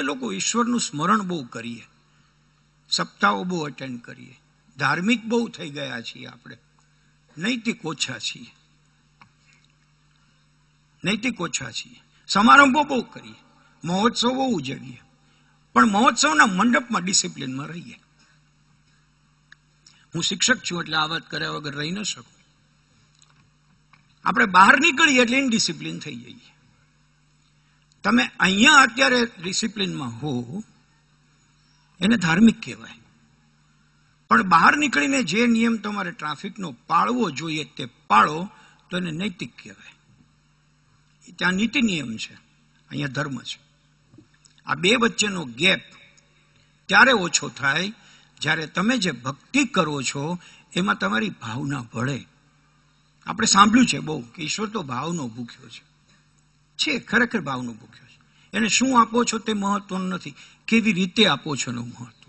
આપણે લોકો ઈશ્વરનું સ્મરણ બહુ કરીએ સપ્તાહો બહુ અટેન્ડ કરીએ ધાર્મિક બહુ થઈ ગયા છીએ આપણે નૈતિક ઓછા છીએ નૈતિક ઓછા છીએ સમારંભો બહુ કરીએ મહોત્સવો ઉજવીએ પણ મહોત્સવના મંડપમાં ડિસિપ્લિનમાં રહીએ હું શિક્ષક છું એટલે આ વાત કર્યા વગર રહી ન શકું આપણે બહાર નીકળીએ એટલે ઇનડિસિપ્લિન થઈ જઈએ તમે અહીંયા અત્યારે ડિસિપ્લિનમાં હો એને ધાર્મિક કહેવાય પણ બહાર નીકળીને જે નિયમ તમારે ટ્રાફિકનો પાળવો જોઈએ તે પાળો તો એને નૈતિક કહેવાય ત્યાં નીતિ નિયમ છે અહીંયા ધર્મ છે આ બે વચ્ચેનો ગેપ ત્યારે ઓછો થાય જ્યારે તમે જે ભક્તિ કરો છો એમાં તમારી ભાવના ભળે આપણે સાંભળ્યું છે બહુ કે ઈશ્વર તો ભાવનો ભૂખ્યો છે છે ખરેખર ભાવનું ભૂખ્યો છે એને શું આપો છો તે મહત્વનું નથી કેવી રીતે આપો છો એનું મહત્વ